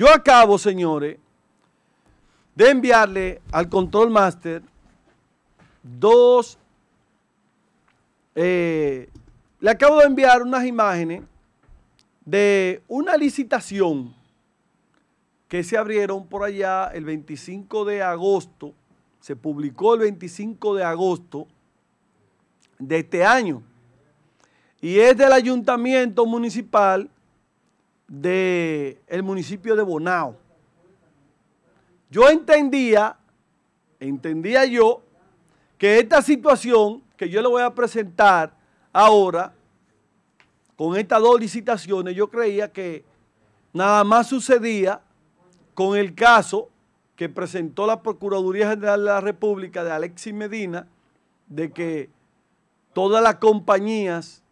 Yo acabo, señores, de enviarle al Control Master dos... Eh, le acabo de enviar unas imágenes de una licitación que se abrieron por allá el 25 de agosto, se publicó el 25 de agosto de este año, y es del Ayuntamiento Municipal del el municipio de Bonao. Yo entendía, entendía yo, que esta situación que yo le voy a presentar ahora, con estas dos licitaciones, yo creía que nada más sucedía con el caso que presentó la Procuraduría General de la República de Alexis Medina, de que todas las compañías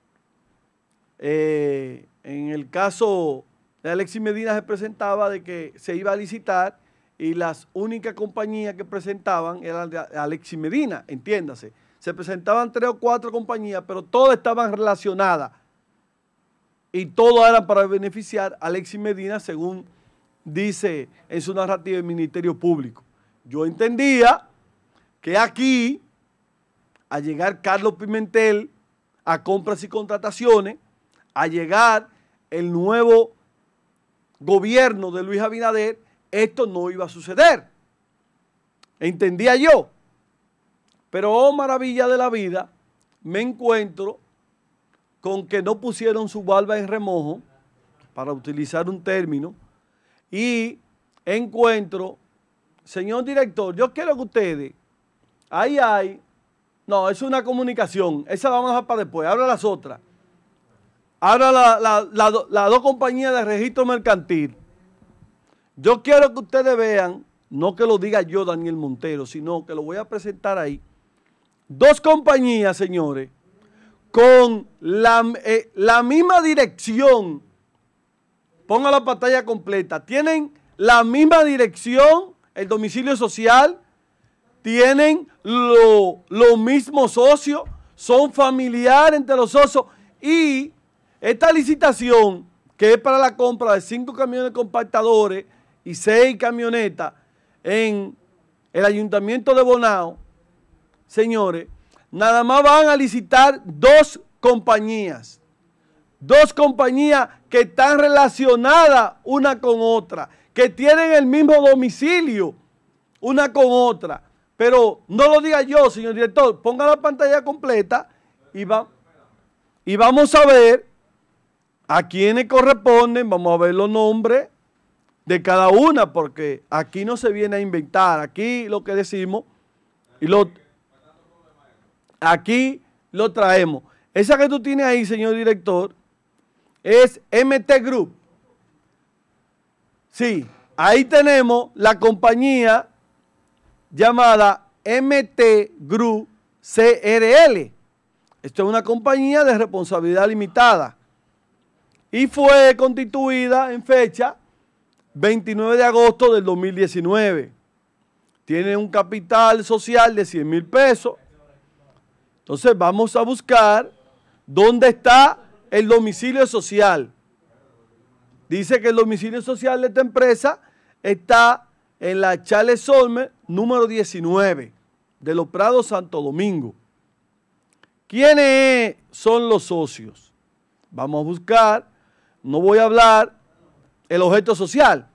eh, en el caso de Alexis Medina se presentaba de que se iba a licitar y las únicas compañías que presentaban eran de Alexis Medina, entiéndase. Se presentaban tres o cuatro compañías, pero todas estaban relacionadas y todas eran para beneficiar a Alexis Medina, según dice en su narrativa el Ministerio Público. Yo entendía que aquí, al llegar Carlos Pimentel a compras y contrataciones, a llegar el nuevo gobierno de Luis Abinader, esto no iba a suceder. Entendía yo. Pero, oh maravilla de la vida, me encuentro con que no pusieron su barba en remojo, para utilizar un término, y encuentro, señor director, yo quiero que ustedes, ahí hay, no, es una comunicación, esa la vamos a dejar para después, ahora las otras. Ahora las dos compañías de registro mercantil. Yo quiero que ustedes vean, no que lo diga yo, Daniel Montero, sino que lo voy a presentar ahí. Dos compañías, señores, con la, eh, misma dirección. Ponga la pantalla completa. Tienen la misma dirección, el domicilio social, tienen los mismos socios. son familiares entre los socios y esta licitación, que es para la compra de cinco camiones compactadores y seis camionetas en el ayuntamiento de Bonao, señores, nada más van a licitar dos compañías. Dos compañías que están relacionadas una con otra, que tienen el mismo domicilio una con otra. Pero no lo diga yo, señor director, ponga la pantalla completa y, y vamos a ver a quienes corresponden, vamos a ver los nombres de cada una, porque aquí no se viene a inventar, aquí lo que decimos, y lo, aquí lo traemos. Esa que tú tienes ahí, señor director, es MT Group. Sí, ahí tenemos la compañía llamada MT Group CRL. Esto es una compañía de responsabilidad limitada y fue constituida en fecha 29 de agosto del 2019. Tiene un capital social de 100 mil pesos. Entonces vamos a buscar dónde está el domicilio social. Dice que el domicilio social de esta empresa está en la Chale Solme número 19 de los Prados Santo Domingo. ¿Quiénes son los socios? Vamos a buscar no voy a hablar el objeto social.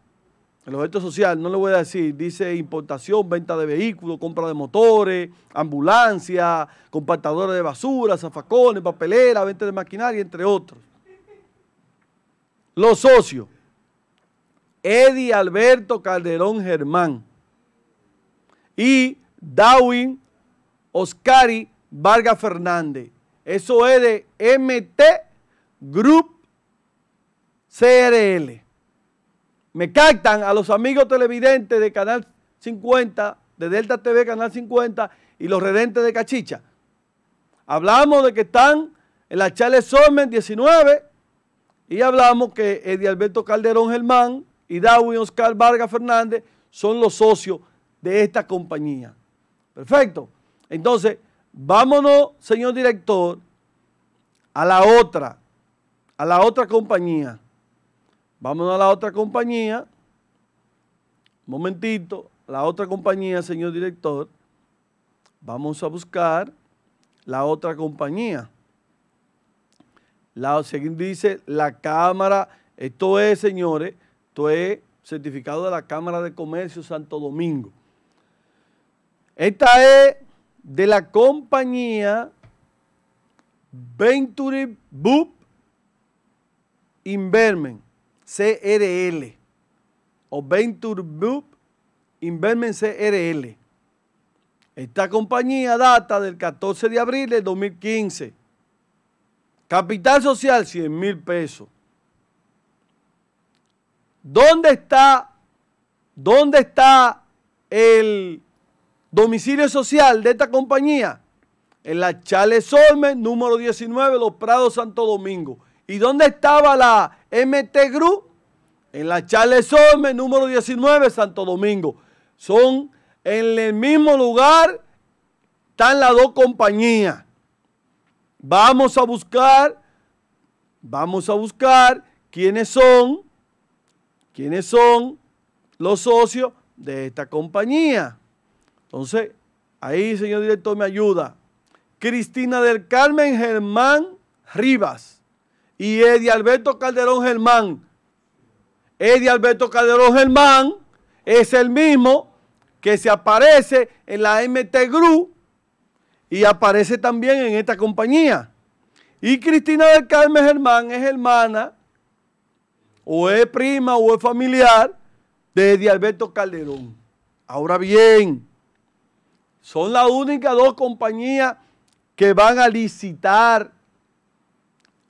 El objeto social, no le voy a decir, dice importación, venta de vehículos, compra de motores, ambulancia, compartadora de basura, zafacones, papelera, venta de maquinaria, entre otros. Los socios, Eddie Alberto Calderón Germán y Dawin Oscari Vargas Fernández. Eso es de MT Group CRL. Me captan a los amigos televidentes de Canal 50, de Delta TV Canal 50 y los redentes de Cachicha. Hablamos de que están en la chale Solmen 19 y hablamos que Eddie Alberto Calderón Germán y Darwin Oscar Vargas Fernández son los socios de esta compañía. Perfecto. Entonces, vámonos, señor director, a la otra, a la otra compañía. Vamos a la otra compañía. Momentito, la otra compañía, señor director. Vamos a buscar la otra compañía. La, dice la Cámara, esto es, señores, esto es certificado de la Cámara de Comercio Santo Domingo. Esta es de la compañía Venturi Boop Invermen. CRL o Venture Group Investment CRL. Esta compañía data del 14 de abril de 2015. Capital social 100 mil pesos. ¿Dónde está, ¿Dónde está el domicilio social de esta compañía? En la Chale Solme, número 19, Los Prados, Santo Domingo. ¿Y dónde estaba la MT Group? En la Charles Somme, número 19, Santo Domingo. Son en el mismo lugar, están las dos compañías. Vamos a buscar, vamos a buscar quiénes son, quiénes son los socios de esta compañía. Entonces, ahí, señor director, me ayuda. Cristina del Carmen Germán Rivas y Eddie Alberto Calderón Germán. Eddie Alberto Calderón Germán es el mismo que se aparece en la MT Gru y aparece también en esta compañía. Y Cristina del Carmen Germán es hermana o es prima o es familiar de Eddie Alberto Calderón. Ahora bien, son las únicas dos compañías que van a licitar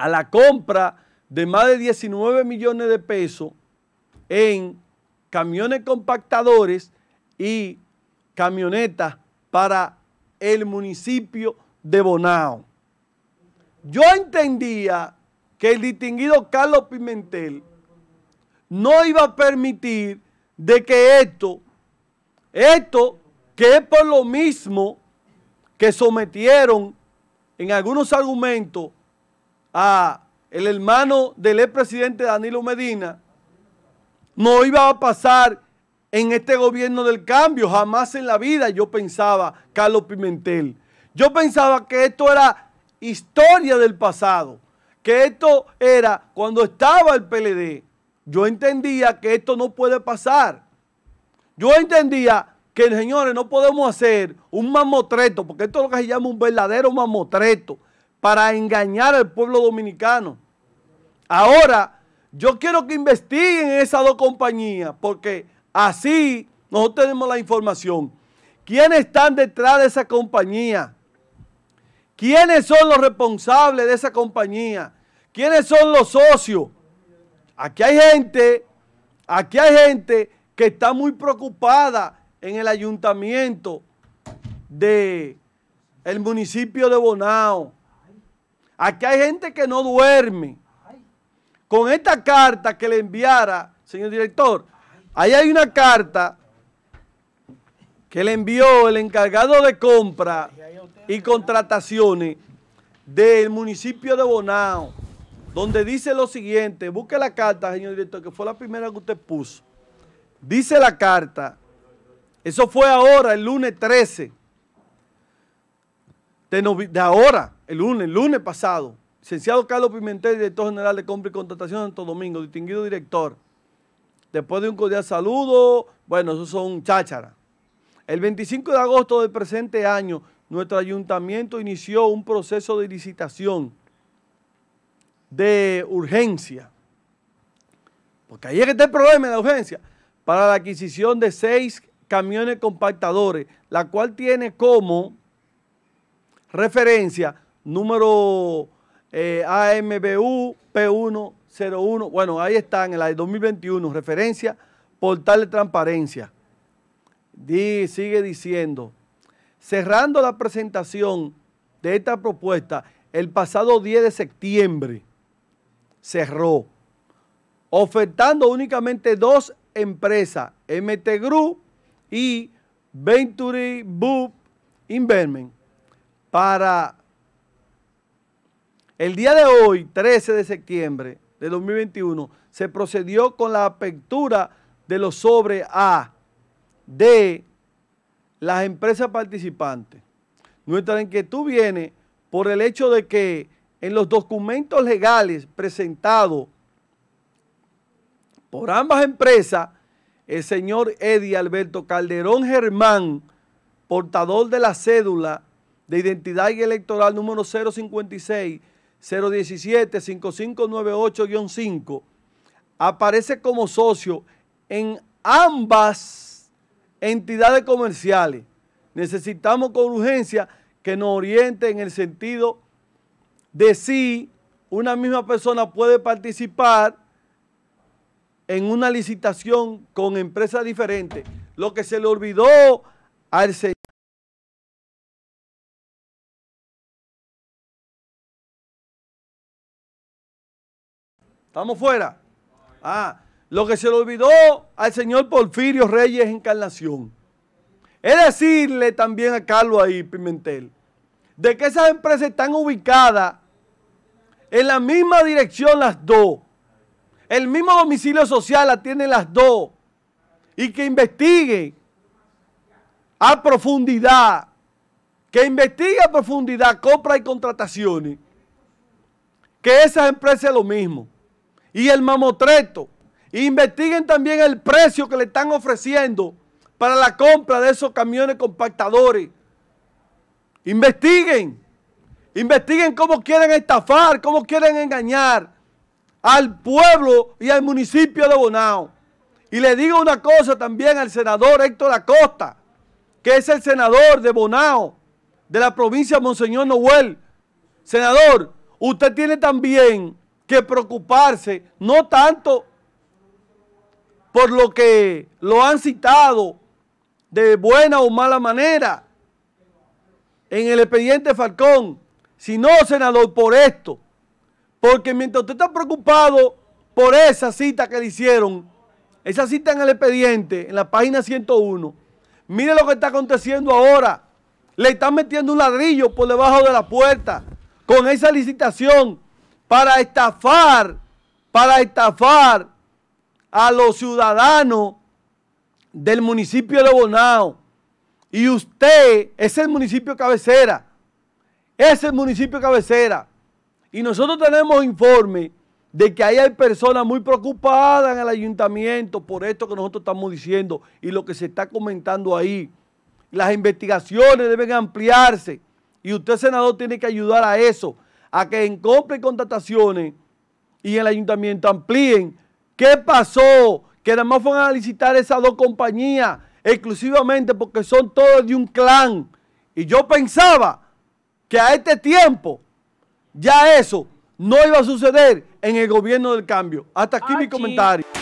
a la compra de más de 19 millones de pesos en camiones compactadores y camionetas para el municipio de Bonao. Yo entendía que el distinguido Carlos Pimentel no iba a permitir de que esto, esto que es por lo mismo que sometieron en algunos argumentos a el hermano del expresidente Danilo Medina, no iba a pasar en este gobierno del cambio. Jamás en la vida yo pensaba, Carlos Pimentel. Yo pensaba que esto era historia del pasado, que esto era cuando estaba el PLD. Yo entendía que esto no puede pasar. Yo entendía que, señores, no podemos hacer un mamotreto, porque esto es lo que se llama un verdadero mamotreto para engañar al pueblo dominicano. Ahora, yo quiero que investiguen esas dos compañías, porque así nosotros tenemos la información. ¿Quiénes están detrás de esa compañía? ¿Quiénes son los responsables de esa compañía? ¿Quiénes son los socios? Aquí hay gente, aquí hay gente que está muy preocupada en el ayuntamiento de el municipio de Bonao, Aquí hay gente que no duerme. Con esta carta que le enviara, señor director, ahí hay una carta que le envió el encargado de compra y contrataciones del municipio de Bonao, donde dice lo siguiente, busque la carta, señor director, que fue la primera que usted puso. Dice la carta, eso fue ahora, el lunes 13 de, ahora, el lunes, lunes pasado, licenciado Carlos Pimentel, director general de compra y contratación de Santo Domingo, distinguido director. Después de un cordial saludo, bueno, esos son cháchara. El 25 de agosto del presente año, nuestro ayuntamiento inició un proceso de licitación de urgencia. Porque ahí es que está el problema de la urgencia. Para la adquisición de seis camiones compactadores, la cual tiene como referencia número eh, AMBU P101. Bueno, ahí está en la de 2021, referencia, portal de transparencia. Di, sigue diciendo, cerrando la presentación de esta propuesta el pasado 10 de septiembre, cerró, ofertando únicamente dos empresas, MT Group y Venturi Boop Investment, para el día de hoy, 13 de septiembre de 2021, se procedió con la apertura de los sobre A de las empresas participantes. Nuestra inquietud viene por el hecho de que en los documentos legales presentados por ambas empresas, el señor Eddie Alberto Calderón Germán, portador de la cédula de identidad electoral número 056 017-5598-5 aparece como socio en ambas entidades comerciales. Necesitamos con urgencia que nos oriente en el sentido de si una misma persona puede participar en una licitación con empresas diferentes. Lo que se le olvidó al señor. ¿Estamos fuera? Ah, lo que se le olvidó al señor Porfirio Reyes Encarnación es decirle también a Carlos ahí, Pimentel, de que esas empresas están ubicadas en la misma dirección las dos. El mismo domicilio social la tienen las dos. Y que investigue a profundidad. Que investigue a profundidad compra y contrataciones. Que esas empresas es lo mismo y el mamotreto. Investiguen también el precio que le están ofreciendo para la compra de esos camiones compactadores. Investiguen. Investiguen cómo quieren estafar, cómo quieren engañar al pueblo y al municipio de Bonao. Y le digo una cosa también al senador Héctor Acosta, que es el senador de Bonao, de la provincia de Monseñor Noel. Senador, usted tiene también que preocuparse no tanto por lo que lo han citado de buena o mala manera en el expediente Falcón, sino, senador, por esto. Porque mientras usted está preocupado por esa cita que le hicieron, esa cita en el expediente, en la página 101, mire lo que está aconteciendo ahora. Le están metiendo un ladrillo por debajo de la puerta con esa licitación para estafar, para estafar a los ciudadanos del municipio de Bonao. Y usted es el municipio cabecera. Es el municipio cabecera. Y nosotros tenemos informe de que ahí hay personas muy preocupadas en el ayuntamiento por esto que nosotros estamos diciendo y lo que se está comentando ahí. Las investigaciones deben ampliarse y usted, senador, tiene que ayudar a eso a que en compra y contrataciones y el ayuntamiento amplíen. ¿Qué pasó? Que nada más fueron a licitar esas dos compañías exclusivamente porque son todos de un clan. Y yo pensaba que a este tiempo ya eso no iba a suceder en el gobierno del cambio. Hasta aquí mi comentario.